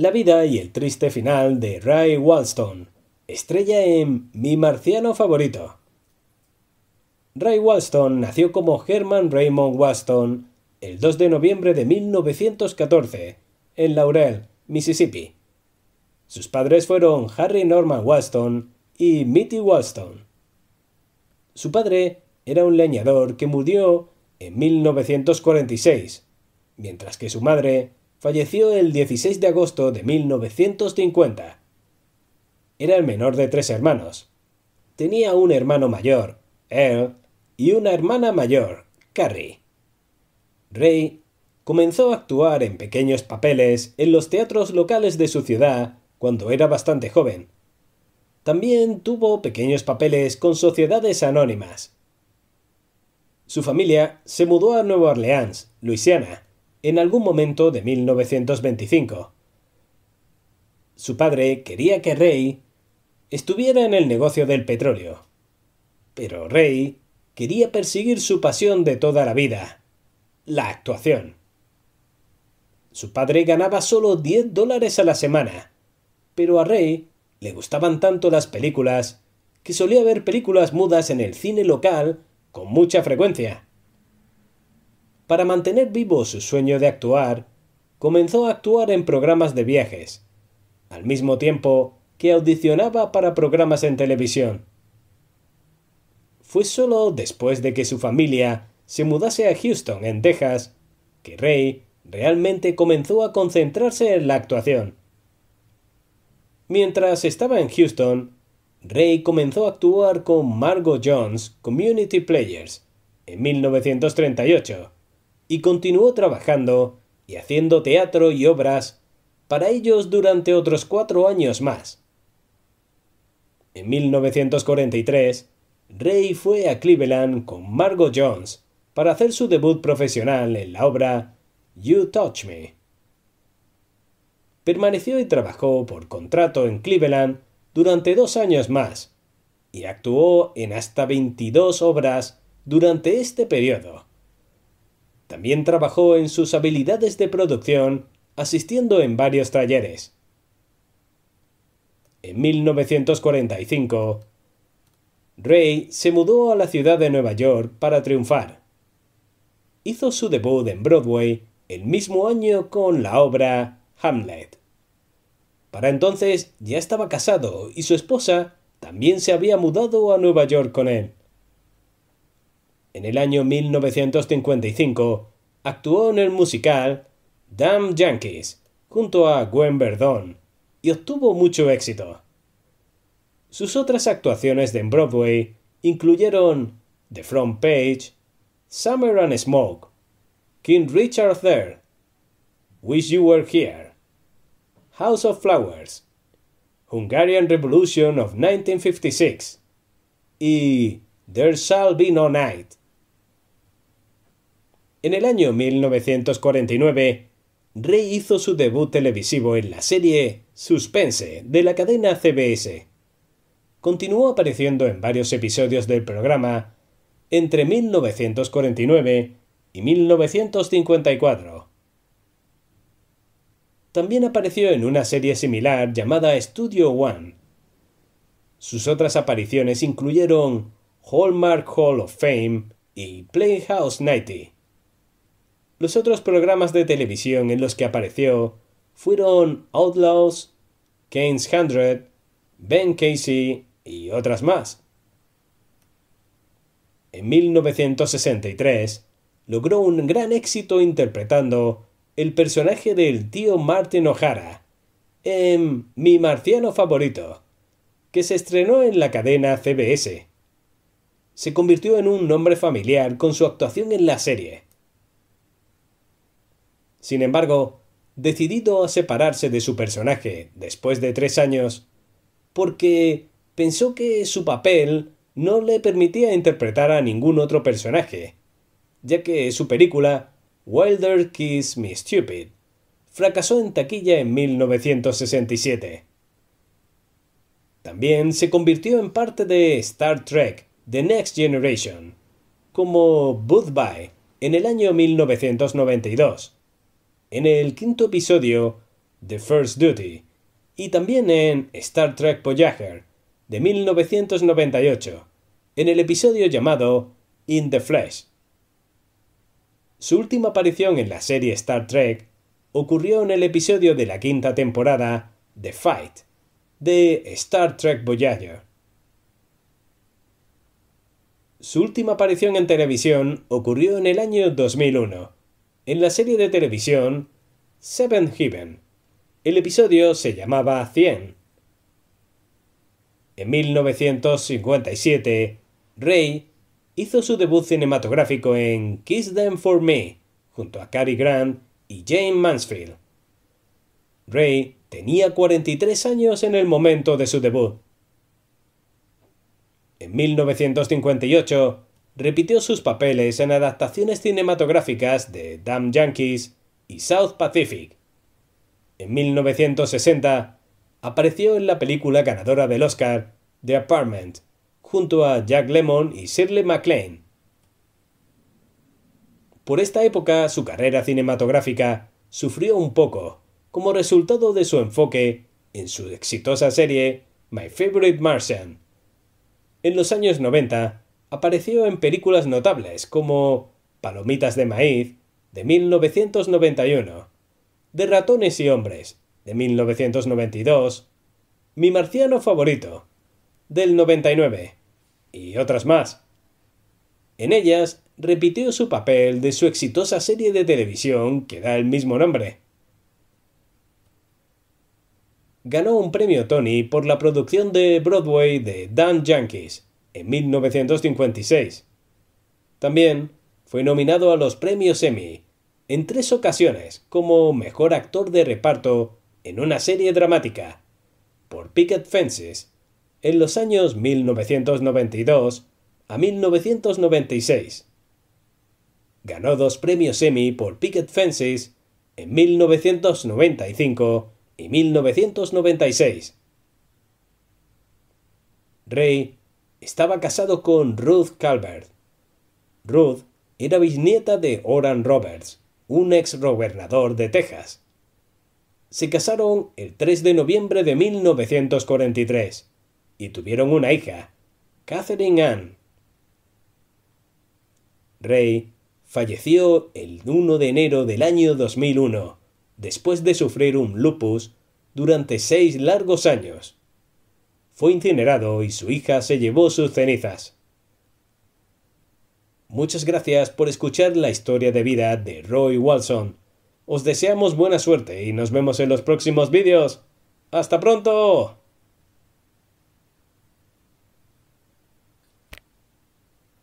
la vida y el triste final de Ray Wallstone, estrella en Mi marciano favorito. Ray Wallstone nació como Herman Raymond Wallstone el 2 de noviembre de 1914 en Laurel, Mississippi. Sus padres fueron Harry Norman Wallstone y Mitty Wallstone. Su padre era un leñador que murió en 1946, mientras que su madre falleció el 16 de agosto de 1950. Era el menor de tres hermanos. Tenía un hermano mayor, Earl, y una hermana mayor, Carrie. Ray comenzó a actuar en pequeños papeles en los teatros locales de su ciudad cuando era bastante joven. También tuvo pequeños papeles con sociedades anónimas. Su familia se mudó a Nueva Orleans, Luisiana, en algún momento de 1925. Su padre quería que Ray... estuviera en el negocio del petróleo, pero Ray... quería perseguir su pasión de toda la vida, la actuación. Su padre ganaba solo 10 dólares a la semana, pero a Ray... le gustaban tanto las películas que solía ver películas mudas en el cine local con mucha frecuencia. Para mantener vivo su sueño de actuar, comenzó a actuar en programas de viajes, al mismo tiempo que audicionaba para programas en televisión. Fue solo después de que su familia se mudase a Houston, en Texas, que Ray realmente comenzó a concentrarse en la actuación. Mientras estaba en Houston, Ray comenzó a actuar con Margot Jones Community Players en 1938 y continuó trabajando y haciendo teatro y obras para ellos durante otros cuatro años más. En 1943, Ray fue a Cleveland con Margot Jones para hacer su debut profesional en la obra You Touch Me. Permaneció y trabajó por contrato en Cleveland durante dos años más y actuó en hasta 22 obras durante este periodo. También trabajó en sus habilidades de producción, asistiendo en varios talleres. En 1945, Ray se mudó a la ciudad de Nueva York para triunfar. Hizo su debut en Broadway el mismo año con la obra Hamlet. Para entonces ya estaba casado y su esposa también se había mudado a Nueva York con él. En el año 1955 actuó en el musical Damn Yankees junto a Gwen Verdon y obtuvo mucho éxito. Sus otras actuaciones en Broadway incluyeron The Front Page, Summer and Smoke, King Richard III, Wish You Were Here, House of Flowers, Hungarian Revolution of 1956 y There Shall Be No Night. En el año 1949, Ray hizo su debut televisivo en la serie Suspense de la cadena CBS. Continuó apareciendo en varios episodios del programa entre 1949 y 1954. También apareció en una serie similar llamada Studio One. Sus otras apariciones incluyeron Hallmark Hall of Fame y Playhouse 90. Los otros programas de televisión en los que apareció fueron Outlaws, Kane's Hundred, Ben Casey y otras más. En 1963 logró un gran éxito interpretando el personaje del tío Martin O'Hara en Mi marciano favorito, que se estrenó en la cadena CBS. Se convirtió en un nombre familiar con su actuación en la serie, sin embargo, decidido a separarse de su personaje después de tres años, porque pensó que su papel no le permitía interpretar a ningún otro personaje, ya que su película Wilder Kiss Me Stupid fracasó en taquilla en 1967. También se convirtió en parte de Star Trek The Next Generation, como Boothby en el año 1992, en el quinto episodio The First Duty y también en Star Trek Voyager de 1998, en el episodio llamado In the Flesh. Su última aparición en la serie Star Trek ocurrió en el episodio de la quinta temporada The Fight de Star Trek Voyager. Su última aparición en televisión ocurrió en el año 2001 en la serie de televisión Seven Heaven. El episodio se llamaba 100. En 1957, Ray hizo su debut cinematográfico en Kiss Them For Me, junto a Cary Grant y Jane Mansfield. Ray tenía 43 años en el momento de su debut. En 1958, repitió sus papeles en adaptaciones cinematográficas de Damn Yankees y South Pacific. En 1960 apareció en la película ganadora del Oscar The Apartment, junto a Jack Lemmon y Shirley MacLaine. Por esta época su carrera cinematográfica sufrió un poco como resultado de su enfoque en su exitosa serie My Favorite Martian. En los años 90 apareció en películas notables como Palomitas de Maíz, de 1991, De Ratones y Hombres, de 1992, Mi Marciano Favorito, del 99, y otras más. En ellas repitió su papel de su exitosa serie de televisión que da el mismo nombre. Ganó un premio Tony por la producción de Broadway de Dan Yankees, en 1956. También fue nominado a los premios Emmy en tres ocasiones como mejor actor de reparto en una serie dramática por Picket Fences en los años 1992 a 1996. Ganó dos premios Emmy por Picket Fences en 1995 y 1996. Rey estaba casado con Ruth Calvert. Ruth era bisnieta de Oran Roberts, un ex gobernador de Texas. Se casaron el 3 de noviembre de 1943 y tuvieron una hija, Catherine Ann. Ray falleció el 1 de enero del año 2001, después de sufrir un lupus durante seis largos años fue incinerado y su hija se llevó sus cenizas. Muchas gracias por escuchar la historia de vida de Roy Walson. Os deseamos buena suerte y nos vemos en los próximos vídeos. ¡Hasta pronto!